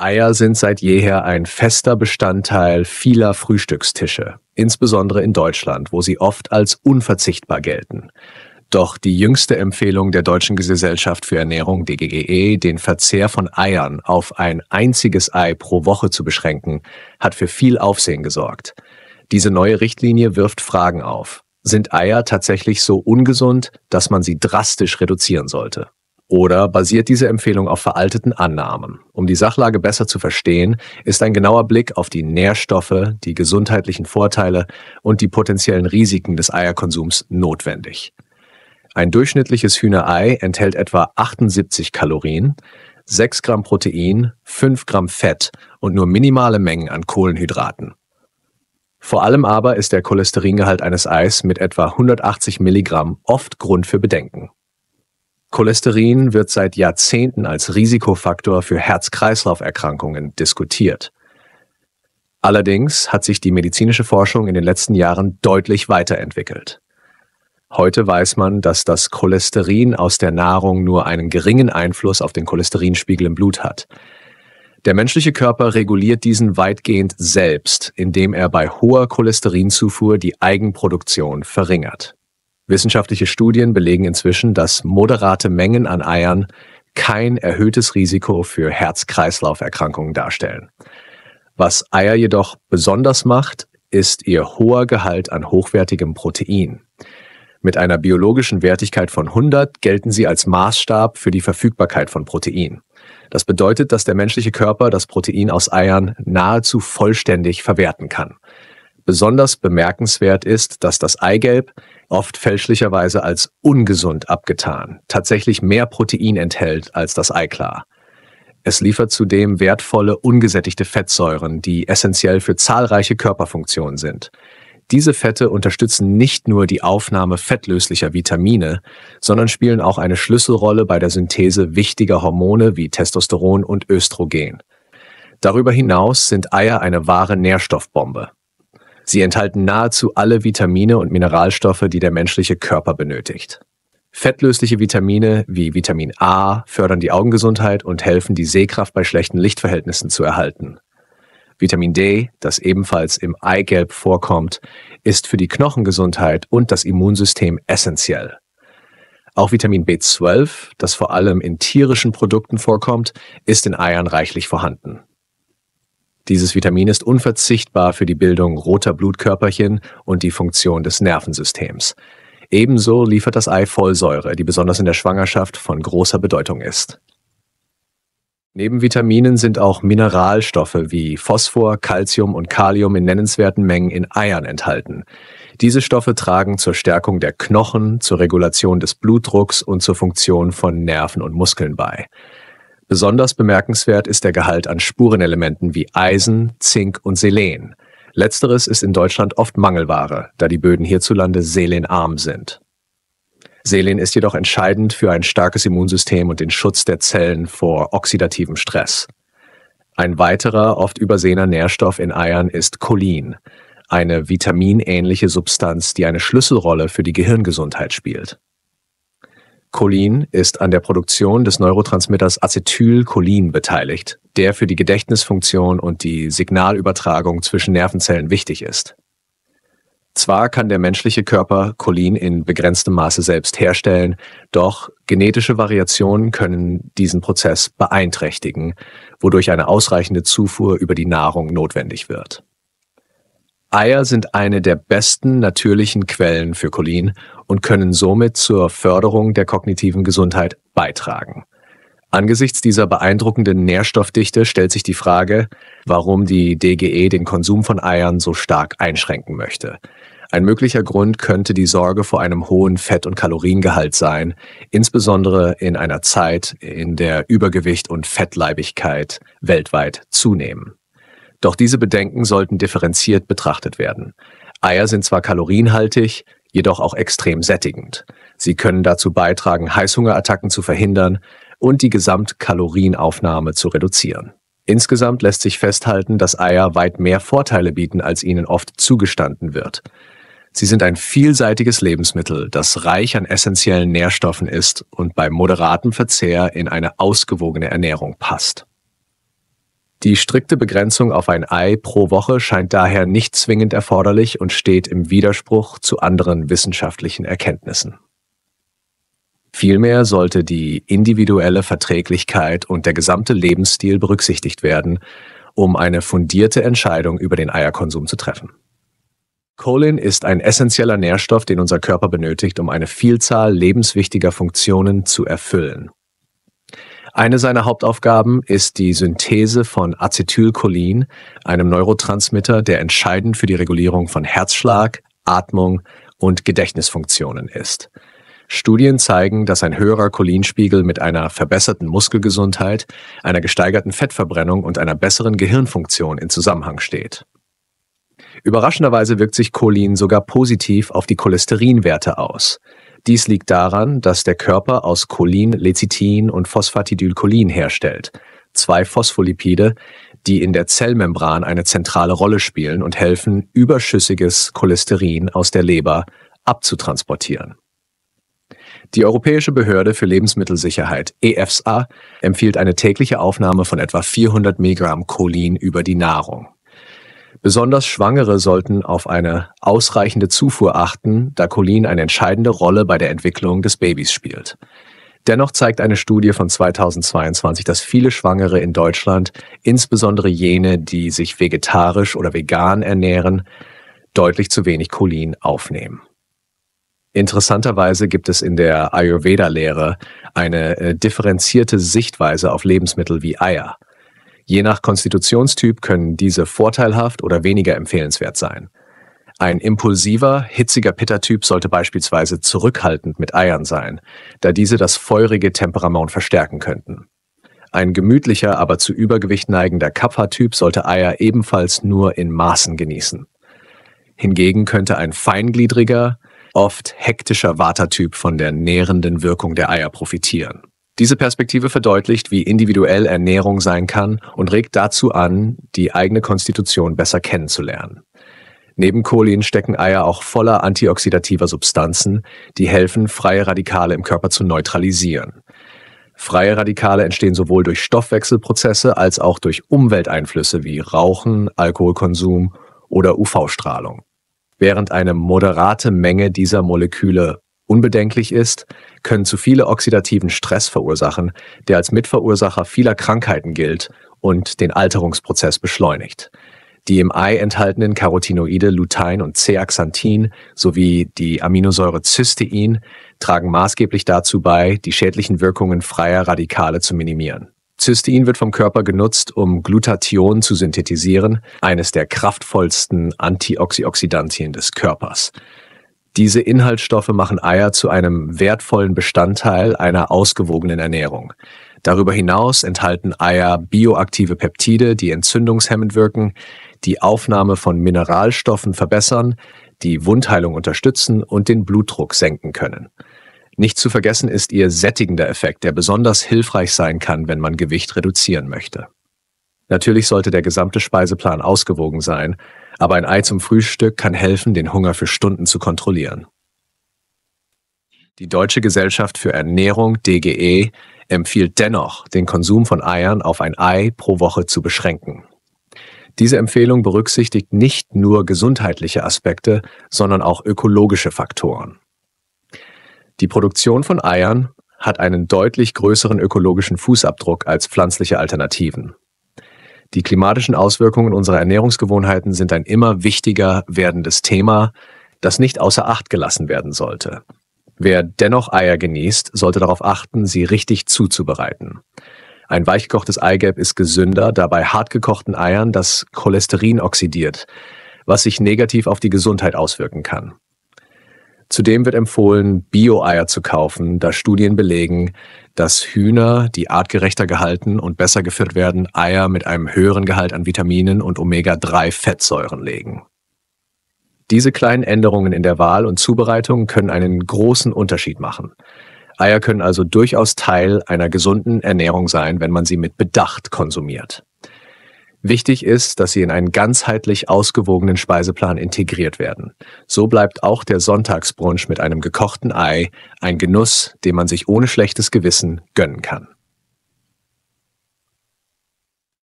Eier sind seit jeher ein fester Bestandteil vieler Frühstückstische, insbesondere in Deutschland, wo sie oft als unverzichtbar gelten. Doch die jüngste Empfehlung der Deutschen Gesellschaft für Ernährung DGGE, den Verzehr von Eiern auf ein einziges Ei pro Woche zu beschränken, hat für viel Aufsehen gesorgt. Diese neue Richtlinie wirft Fragen auf. Sind Eier tatsächlich so ungesund, dass man sie drastisch reduzieren sollte? Oder basiert diese Empfehlung auf veralteten Annahmen? Um die Sachlage besser zu verstehen, ist ein genauer Blick auf die Nährstoffe, die gesundheitlichen Vorteile und die potenziellen Risiken des Eierkonsums notwendig. Ein durchschnittliches Hühnerei enthält etwa 78 Kalorien, 6 Gramm Protein, 5 Gramm Fett und nur minimale Mengen an Kohlenhydraten. Vor allem aber ist der Cholesteringehalt eines Eis mit etwa 180 Milligramm oft Grund für Bedenken. Cholesterin wird seit Jahrzehnten als Risikofaktor für Herz-Kreislauf-Erkrankungen diskutiert. Allerdings hat sich die medizinische Forschung in den letzten Jahren deutlich weiterentwickelt. Heute weiß man, dass das Cholesterin aus der Nahrung nur einen geringen Einfluss auf den Cholesterinspiegel im Blut hat. Der menschliche Körper reguliert diesen weitgehend selbst, indem er bei hoher Cholesterinzufuhr die Eigenproduktion verringert. Wissenschaftliche Studien belegen inzwischen, dass moderate Mengen an Eiern kein erhöhtes Risiko für Herz-Kreislauf-Erkrankungen darstellen. Was Eier jedoch besonders macht, ist ihr hoher Gehalt an hochwertigem Protein. Mit einer biologischen Wertigkeit von 100 gelten sie als Maßstab für die Verfügbarkeit von Protein. Das bedeutet, dass der menschliche Körper das Protein aus Eiern nahezu vollständig verwerten kann. Besonders bemerkenswert ist, dass das Eigelb oft fälschlicherweise als ungesund abgetan, tatsächlich mehr Protein enthält als das Eiklar. Es liefert zudem wertvolle ungesättigte Fettsäuren, die essentiell für zahlreiche Körperfunktionen sind. Diese Fette unterstützen nicht nur die Aufnahme fettlöslicher Vitamine, sondern spielen auch eine Schlüsselrolle bei der Synthese wichtiger Hormone wie Testosteron und Östrogen. Darüber hinaus sind Eier eine wahre Nährstoffbombe. Sie enthalten nahezu alle Vitamine und Mineralstoffe, die der menschliche Körper benötigt. Fettlösliche Vitamine wie Vitamin A fördern die Augengesundheit und helfen, die Sehkraft bei schlechten Lichtverhältnissen zu erhalten. Vitamin D, das ebenfalls im Eigelb vorkommt, ist für die Knochengesundheit und das Immunsystem essentiell. Auch Vitamin B12, das vor allem in tierischen Produkten vorkommt, ist in Eiern reichlich vorhanden. Dieses Vitamin ist unverzichtbar für die Bildung roter Blutkörperchen und die Funktion des Nervensystems. Ebenso liefert das Ei Vollsäure, die besonders in der Schwangerschaft von großer Bedeutung ist. Neben Vitaminen sind auch Mineralstoffe wie Phosphor, Calcium und Kalium in nennenswerten Mengen in Eiern enthalten. Diese Stoffe tragen zur Stärkung der Knochen, zur Regulation des Blutdrucks und zur Funktion von Nerven und Muskeln bei. Besonders bemerkenswert ist der Gehalt an Spurenelementen wie Eisen, Zink und Selen. Letzteres ist in Deutschland oft Mangelware, da die Böden hierzulande selenarm sind. Selen ist jedoch entscheidend für ein starkes Immunsystem und den Schutz der Zellen vor oxidativem Stress. Ein weiterer oft übersehener Nährstoff in Eiern ist Cholin, eine vitaminähnliche Substanz, die eine Schlüsselrolle für die Gehirngesundheit spielt. Cholin ist an der Produktion des Neurotransmitters Acetylcholin beteiligt, der für die Gedächtnisfunktion und die Signalübertragung zwischen Nervenzellen wichtig ist. Zwar kann der menschliche Körper Cholin in begrenztem Maße selbst herstellen, doch genetische Variationen können diesen Prozess beeinträchtigen, wodurch eine ausreichende Zufuhr über die Nahrung notwendig wird. Eier sind eine der besten natürlichen Quellen für Cholin und können somit zur Förderung der kognitiven Gesundheit beitragen. Angesichts dieser beeindruckenden Nährstoffdichte stellt sich die Frage, warum die DGE den Konsum von Eiern so stark einschränken möchte. Ein möglicher Grund könnte die Sorge vor einem hohen Fett- und Kaloriengehalt sein, insbesondere in einer Zeit, in der Übergewicht und Fettleibigkeit weltweit zunehmen. Doch diese Bedenken sollten differenziert betrachtet werden. Eier sind zwar kalorienhaltig, jedoch auch extrem sättigend. Sie können dazu beitragen, Heißhungerattacken zu verhindern und die Gesamtkalorienaufnahme zu reduzieren. Insgesamt lässt sich festhalten, dass Eier weit mehr Vorteile bieten, als ihnen oft zugestanden wird. Sie sind ein vielseitiges Lebensmittel, das reich an essentiellen Nährstoffen ist und bei moderatem Verzehr in eine ausgewogene Ernährung passt. Die strikte Begrenzung auf ein Ei pro Woche scheint daher nicht zwingend erforderlich und steht im Widerspruch zu anderen wissenschaftlichen Erkenntnissen. Vielmehr sollte die individuelle Verträglichkeit und der gesamte Lebensstil berücksichtigt werden, um eine fundierte Entscheidung über den Eierkonsum zu treffen. Cholin ist ein essentieller Nährstoff, den unser Körper benötigt, um eine Vielzahl lebenswichtiger Funktionen zu erfüllen. Eine seiner Hauptaufgaben ist die Synthese von Acetylcholin, einem Neurotransmitter, der entscheidend für die Regulierung von Herzschlag, Atmung und Gedächtnisfunktionen ist. Studien zeigen, dass ein höherer Cholinspiegel mit einer verbesserten Muskelgesundheit, einer gesteigerten Fettverbrennung und einer besseren Gehirnfunktion in Zusammenhang steht. Überraschenderweise wirkt sich Cholin sogar positiv auf die Cholesterinwerte aus. Dies liegt daran, dass der Körper aus Cholin Lecithin und Phosphatidylcholin herstellt, zwei Phospholipide, die in der Zellmembran eine zentrale Rolle spielen und helfen, überschüssiges Cholesterin aus der Leber abzutransportieren. Die Europäische Behörde für Lebensmittelsicherheit EFSA empfiehlt eine tägliche Aufnahme von etwa 400 Milligramm Cholin über die Nahrung. Besonders Schwangere sollten auf eine ausreichende Zufuhr achten, da Cholin eine entscheidende Rolle bei der Entwicklung des Babys spielt. Dennoch zeigt eine Studie von 2022, dass viele Schwangere in Deutschland, insbesondere jene, die sich vegetarisch oder vegan ernähren, deutlich zu wenig Cholin aufnehmen. Interessanterweise gibt es in der Ayurveda-Lehre eine äh, differenzierte Sichtweise auf Lebensmittel wie Eier – Je nach Konstitutionstyp können diese vorteilhaft oder weniger empfehlenswert sein. Ein impulsiver, hitziger Pittertyp sollte beispielsweise zurückhaltend mit Eiern sein, da diese das feurige Temperament verstärken könnten. Ein gemütlicher, aber zu Übergewicht neigender Kapha-Typ sollte Eier ebenfalls nur in Maßen genießen. Hingegen könnte ein feingliedriger, oft hektischer Watertyp von der nährenden Wirkung der Eier profitieren. Diese Perspektive verdeutlicht, wie individuell Ernährung sein kann und regt dazu an, die eigene Konstitution besser kennenzulernen. Neben Cholin stecken Eier auch voller antioxidativer Substanzen, die helfen, freie Radikale im Körper zu neutralisieren. Freie Radikale entstehen sowohl durch Stoffwechselprozesse als auch durch Umwelteinflüsse wie Rauchen, Alkoholkonsum oder UV-Strahlung. Während eine moderate Menge dieser Moleküle unbedenklich ist, können zu viele oxidativen Stress verursachen, der als Mitverursacher vieler Krankheiten gilt und den Alterungsprozess beschleunigt. Die im Ei enthaltenen Carotinoide Lutein und C-Axanthin sowie die Aminosäure Cystein tragen maßgeblich dazu bei, die schädlichen Wirkungen freier Radikale zu minimieren. Cystein wird vom Körper genutzt, um Glutathion zu synthetisieren, eines der kraftvollsten Antioxidantien des Körpers. Diese Inhaltsstoffe machen Eier zu einem wertvollen Bestandteil einer ausgewogenen Ernährung. Darüber hinaus enthalten Eier bioaktive Peptide, die entzündungshemmend wirken, die Aufnahme von Mineralstoffen verbessern, die Wundheilung unterstützen und den Blutdruck senken können. Nicht zu vergessen ist ihr sättigender Effekt, der besonders hilfreich sein kann, wenn man Gewicht reduzieren möchte. Natürlich sollte der gesamte Speiseplan ausgewogen sein, aber ein Ei zum Frühstück kann helfen, den Hunger für Stunden zu kontrollieren. Die Deutsche Gesellschaft für Ernährung DGE empfiehlt dennoch, den Konsum von Eiern auf ein Ei pro Woche zu beschränken. Diese Empfehlung berücksichtigt nicht nur gesundheitliche Aspekte, sondern auch ökologische Faktoren. Die Produktion von Eiern hat einen deutlich größeren ökologischen Fußabdruck als pflanzliche Alternativen. Die klimatischen Auswirkungen unserer Ernährungsgewohnheiten sind ein immer wichtiger werdendes Thema, das nicht außer Acht gelassen werden sollte. Wer dennoch Eier genießt, sollte darauf achten, sie richtig zuzubereiten. Ein weichgekochtes Eigelb ist gesünder, da bei hartgekochten Eiern das Cholesterin oxidiert, was sich negativ auf die Gesundheit auswirken kann. Zudem wird empfohlen, Bio-Eier zu kaufen, da Studien belegen, dass Hühner, die artgerechter gehalten und besser geführt werden, Eier mit einem höheren Gehalt an Vitaminen und Omega-3-Fettsäuren legen. Diese kleinen Änderungen in der Wahl und Zubereitung können einen großen Unterschied machen. Eier können also durchaus Teil einer gesunden Ernährung sein, wenn man sie mit Bedacht konsumiert. Wichtig ist, dass sie in einen ganzheitlich ausgewogenen Speiseplan integriert werden. So bleibt auch der Sonntagsbrunch mit einem gekochten Ei ein Genuss, den man sich ohne schlechtes Gewissen gönnen kann.